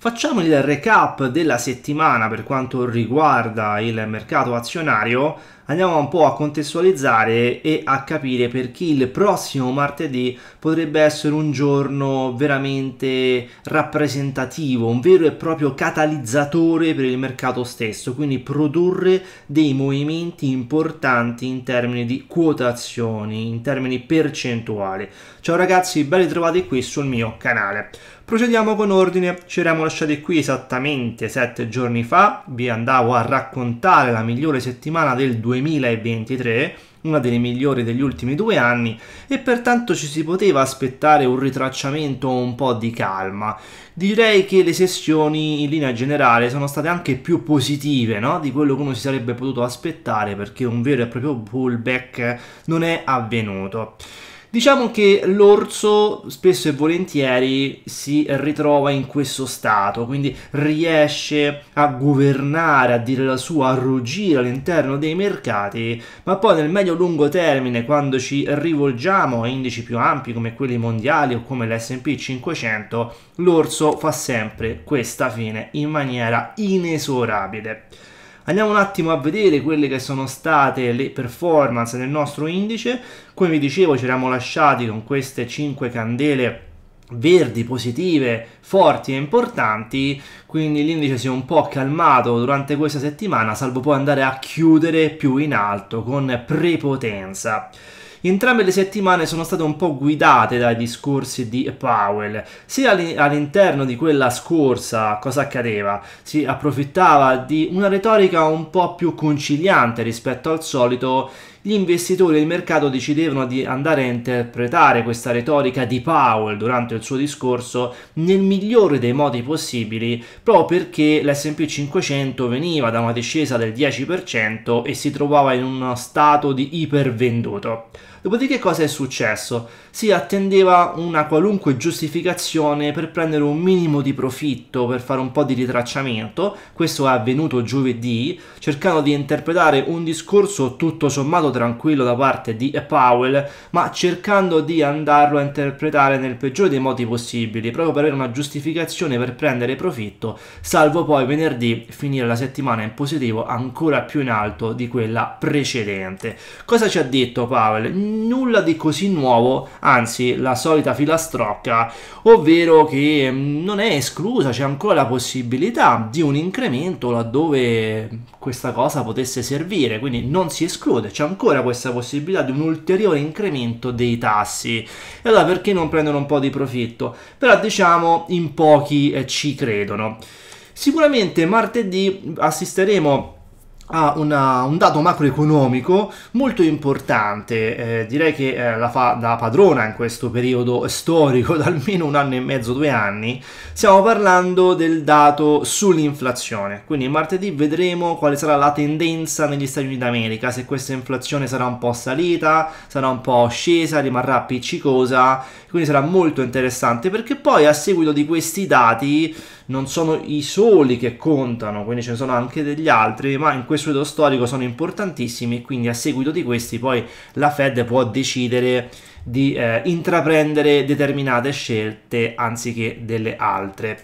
Facciamo il recap della settimana per quanto riguarda il mercato azionario andiamo un po' a contestualizzare e a capire perché il prossimo martedì potrebbe essere un giorno veramente rappresentativo, un vero e proprio catalizzatore per il mercato stesso, quindi produrre dei movimenti importanti in termini di quotazioni, in termini percentuali. Ciao ragazzi, ben ritrovati qui sul mio canale. Procediamo con ordine, ci eravamo lasciati qui esattamente sette giorni fa, vi andavo a raccontare la migliore settimana del 2020 2023, una delle migliori degli ultimi due anni, e pertanto ci si poteva aspettare un ritracciamento un po' di calma. Direi che le sessioni in linea generale sono state anche più positive no? di quello che uno si sarebbe potuto aspettare perché un vero e proprio pullback non è avvenuto. Diciamo che l'orso spesso e volentieri si ritrova in questo stato, quindi riesce a governare, a dire la sua, a ruggire all'interno dei mercati, ma poi nel medio-lungo termine, quando ci rivolgiamo a indici più ampi come quelli mondiali o come l'SP 500, l'orso fa sempre questa fine in maniera inesorabile. Andiamo un attimo a vedere quelle che sono state le performance del nostro indice. Come vi dicevo ci eravamo lasciati con queste 5 candele verdi, positive, forti e importanti, quindi l'indice si è un po' calmato durante questa settimana, salvo poi andare a chiudere più in alto con prepotenza. Entrambe le settimane sono state un po' guidate dai discorsi di Powell, sia all'interno di quella scorsa cosa accadeva, si approfittava di una retorica un po' più conciliante rispetto al solito gli investitori e il mercato decidevano di andare a interpretare questa retorica di Powell durante il suo discorso nel migliore dei modi possibili, proprio perché l'SP 500 veniva da una discesa del 10% e si trovava in uno stato di ipervenduto. Dopodiché cosa è successo? Si attendeva una qualunque giustificazione per prendere un minimo di profitto, per fare un po' di ritracciamento, questo è avvenuto giovedì, cercando di interpretare un discorso tutto sommato stato tranquillo da parte di Powell, ma cercando di andarlo a interpretare nel peggiore dei modi possibili, proprio per avere una giustificazione per prendere profitto, salvo poi venerdì finire la settimana in positivo ancora più in alto di quella precedente. Cosa ci ha detto Powell? Nulla di così nuovo, anzi la solita filastrocca, ovvero che mm, non è esclusa, c'è ancora la possibilità di un incremento laddove questa cosa potesse servire, quindi non si esclude, c'è ancora ancora questa possibilità di un ulteriore incremento dei tassi. E allora perché non prendono un po' di profitto? Però diciamo in pochi eh, ci credono. Sicuramente martedì assisteremo ha una, un dato macroeconomico molto importante, eh, direi che eh, la fa da padrona in questo periodo storico da almeno un anno e mezzo, due anni, stiamo parlando del dato sull'inflazione, quindi martedì vedremo quale sarà la tendenza negli Stati Uniti d'America, se questa inflazione sarà un po' salita, sarà un po' scesa, rimarrà appiccicosa, quindi sarà molto interessante perché poi a seguito di questi dati non sono i soli che contano, quindi ce ne sono anche degli altri, ma in questo periodo storico sono importantissimi e quindi a seguito di questi poi la Fed può decidere di eh, intraprendere determinate scelte anziché delle altre.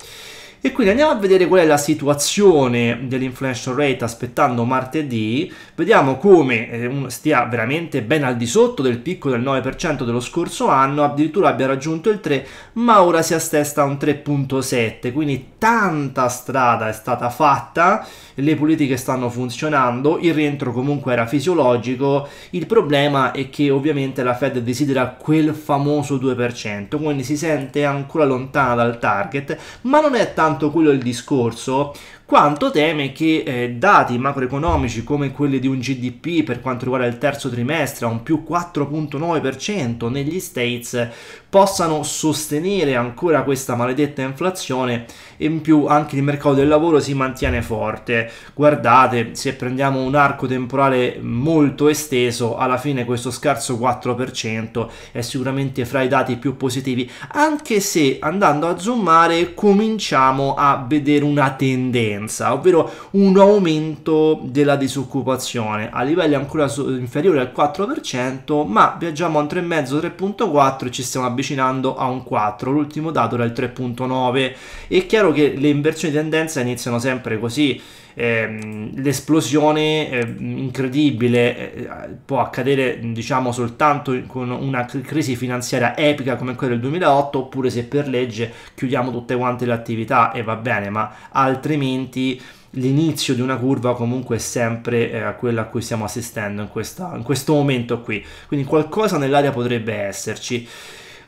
E quindi andiamo a vedere qual è la situazione dell'inflation rate aspettando martedì. Vediamo come eh, stia veramente ben al di sotto del picco del 9% dello scorso anno, addirittura abbia raggiunto il 3, ma ora si assesta a un 3.7, quindi tanta strada è stata fatta, le politiche stanno funzionando, il rientro comunque era fisiologico, il problema è che ovviamente la Fed desidera quel famoso 2%, quindi si sente ancora lontana dal target, ma non è tanto tanto quello il discorso, quanto teme che eh, dati macroeconomici come quelli di un GDP per quanto riguarda il terzo trimestre a un più 4.9% negli States possano sostenere ancora questa maledetta inflazione e in più anche il mercato del lavoro si mantiene forte. Guardate, se prendiamo un arco temporale molto esteso, alla fine questo scarso 4% è sicuramente fra i dati più positivi, anche se andando a zoomare cominciamo cominciamo a vedere una tendenza, ovvero un aumento della disoccupazione a livelli ancora inferiori al 4%, ma viaggiamo a un 3,5-3,4 e ci stiamo avvicinando a un 4. L'ultimo dato era il 3,9. È chiaro che le inversioni di tendenza iniziano sempre così ehm, l'esplosione eh, incredibile eh, può accadere diciamo soltanto con una crisi finanziaria epica come quella del 2008 oppure se per legge chiudiamo tutte quante le attività e va bene, ma altrimenti l'inizio di una curva comunque è sempre eh, quella a cui stiamo assistendo in, questa, in questo momento qui, quindi qualcosa nell'aria potrebbe esserci.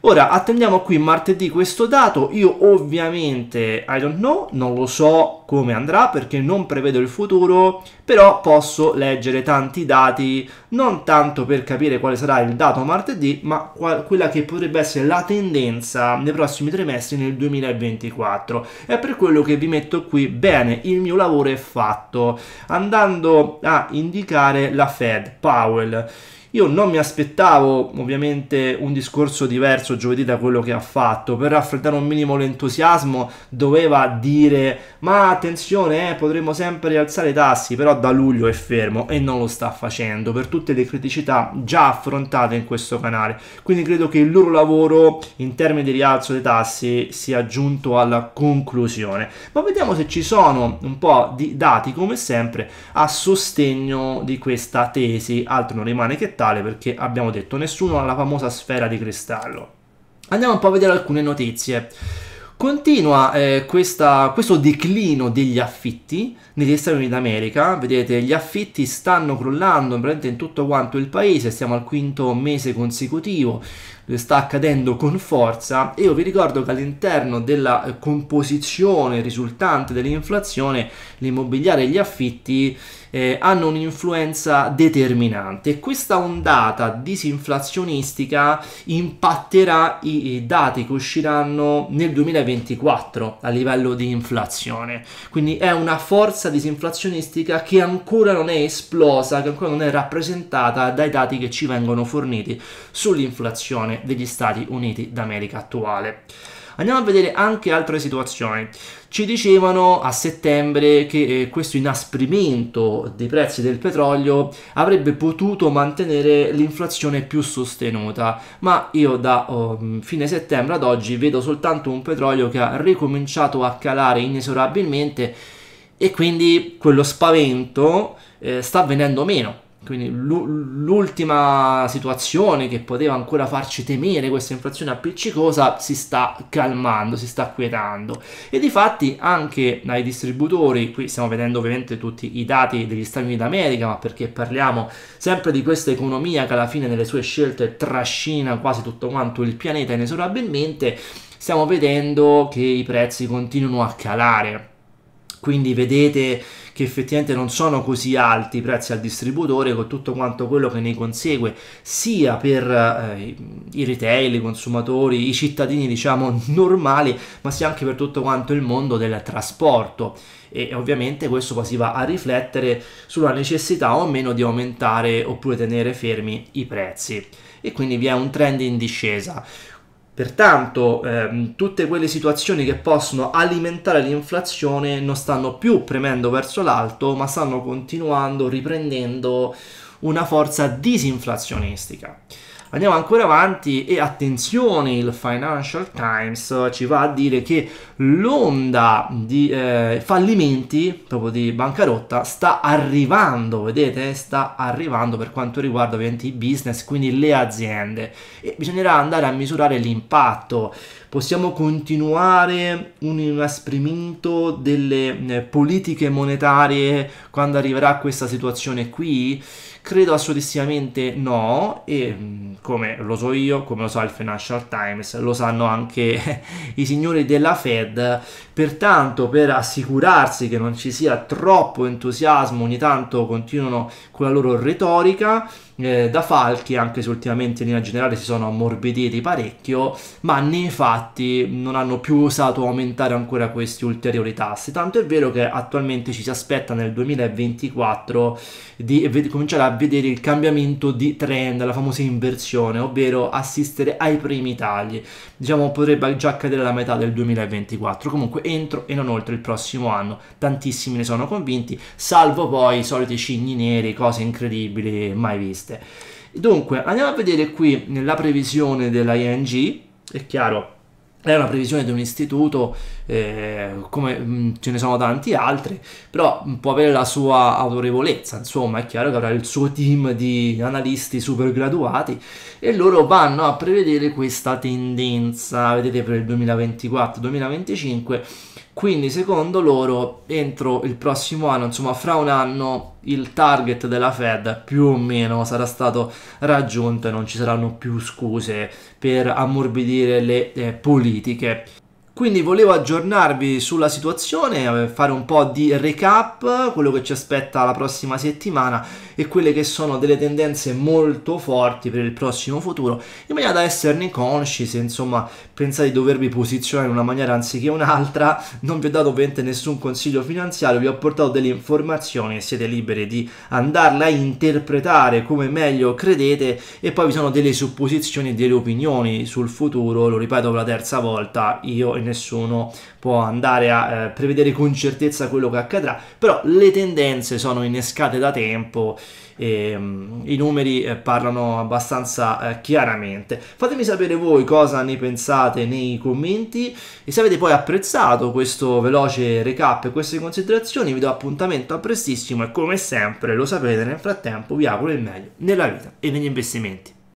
Ora attendiamo qui martedì questo dato, io ovviamente I don't know, non lo so come andrà perché non prevedo il futuro, però posso leggere tanti dati, non tanto per capire quale sarà il dato martedì, ma quella che potrebbe essere la tendenza nei prossimi trimestri nel 2024. È per quello che vi metto qui, bene, il mio lavoro è fatto, andando a indicare la Fed, Powell. Io non mi aspettavo ovviamente un discorso diverso giovedì da quello che ha fatto, per raffreddare un minimo l'entusiasmo doveva dire ma attenzione eh, potremmo sempre rialzare i tassi, però da luglio è fermo e non lo sta facendo per tutte le criticità già affrontate in questo canale. Quindi credo che il loro lavoro in termini di rialzo dei tassi sia giunto alla conclusione. Ma vediamo se ci sono un po' di dati come sempre a sostegno di questa tesi, altro non rimane che tassi totale perché abbiamo detto nessuno ha la famosa sfera di cristallo. Andiamo un po' a vedere alcune notizie. Continua eh, questa, questo declino degli affitti negli Stati Uniti d'America, vedete gli affitti stanno crollando in tutto quanto il paese, siamo al quinto mese consecutivo, sta accadendo con forza e io vi ricordo che all'interno della eh, composizione risultante dell'inflazione l'immobiliare e gli affitti eh, hanno un'influenza determinante. Questa ondata disinflazionistica impatterà i, i dati che usciranno nel 2024 a livello di inflazione. Quindi è una forza disinflazionistica che ancora non è esplosa, che ancora non è rappresentata dai dati che ci vengono forniti sull'inflazione situazione degli Stati Uniti d'America attuale. Andiamo a vedere anche altre situazioni. Ci dicevano a settembre che eh, questo inasprimento dei prezzi del petrolio avrebbe potuto mantenere l'inflazione più sostenuta, ma io da oh, fine settembre ad oggi vedo soltanto un petrolio che ha ricominciato a calare inesorabilmente e quindi quello spavento eh, sta venendo meno quindi l'ultima situazione che poteva ancora farci temere questa inflazione appiccicosa si sta calmando, si sta quietando. E di fatti anche dai distributori, qui stiamo vedendo ovviamente tutti i dati degli Stati Uniti d'America, ma perché parliamo sempre di questa economia che alla fine nelle sue scelte trascina quasi tutto quanto il pianeta inesorabilmente, stiamo vedendo che i prezzi continuano a calare quindi vedete che effettivamente non sono così alti i prezzi al distributore con tutto quanto quello che ne consegue sia per eh, i retail, i consumatori, i cittadini diciamo normali, ma sia anche per tutto quanto il mondo del trasporto e ovviamente questo poi si va a riflettere sulla necessità o meno di aumentare oppure tenere fermi i prezzi e quindi vi è un trend in discesa. Pertanto ehm, tutte quelle situazioni che possono alimentare l'inflazione non stanno più premendo verso l'alto, ma stanno continuando riprendendo una forza disinflazionistica. Andiamo ancora avanti e attenzione, il Financial Times ci va a dire che l'onda di eh, fallimenti, proprio di bancarotta, sta arrivando, vedete? Sta arrivando per quanto riguarda ovviamente i business, quindi le aziende. E bisognerà andare a misurare l'impatto possiamo continuare un inasprimento delle eh, politiche monetarie quando arriverà questa situazione qui? Credo assolutamente no e mm, come lo so io, come lo sa so il Financial Times, lo sanno anche i signori della Fed, pertanto per assicurarsi che non ci sia troppo entusiasmo ogni tanto continuano con la loro retorica eh, da Falchi, anche se ultimamente in linea generale si sono ammorbiditi parecchio, ma nei fatti non hanno più osato aumentare ancora questi ulteriori tassi. Tanto è vero che attualmente ci si aspetta nel 2024 di ved- cominciare a vedere il cambiamento di trend, la famosa inversione, ovvero assistere ai primi tagli. Diciamo potrebbe già accadere la metà del 2024, comunque entro e non oltre il prossimo anno. Tantissimi ne sono convinti, salvo poi i soliti cigni neri, cose incredibili mai viste previste. Dunque, andiamo a vedere qui nella previsione dell'ING, è chiaro, è una previsione di un istituto, eh, come mh, mm, ce ne sono tanti altri, però mh, può avere la sua autorevolezza, insomma è chiaro che avrà il suo team di analisti super graduati e loro vanno a prevedere questa tendenza, vedete per il 2024-2025, quindi secondo loro entro il prossimo anno, insomma fra un anno il target della Fed più o meno sarà stato raggiunto e non ci saranno più scuse per ammorbidire le eh, politiche. Quindi volevo aggiornarvi sulla situazione, eh, fare un po' di recap, quello che ci aspetta la prossima settimana e quelle che sono delle tendenze molto forti per il prossimo futuro, in maniera da esserne consci se insomma pensate di dovervi posizionare in una maniera anziché un'altra, non vi ho dato ovviamente nessun consiglio finanziario, vi ho portato delle informazioni e siete liberi di andarle a interpretare come meglio credete e poi vi sono delle supposizioni e delle opinioni sul futuro, lo ripeto per la terza volta, io e nessuno può andare a eh, prevedere con certezza quello che accadrà, però le tendenze sono innescate da tempo e, um, i numeri eh, parlano abbastanza eh, chiaramente. Fatemi sapere voi cosa ne pensate nei commenti e se avete poi apprezzato questo veloce recap e queste considerazioni vi do appuntamento a prestissimo e come sempre lo sapete nel frattempo vi auguro il meglio nella vita e negli investimenti.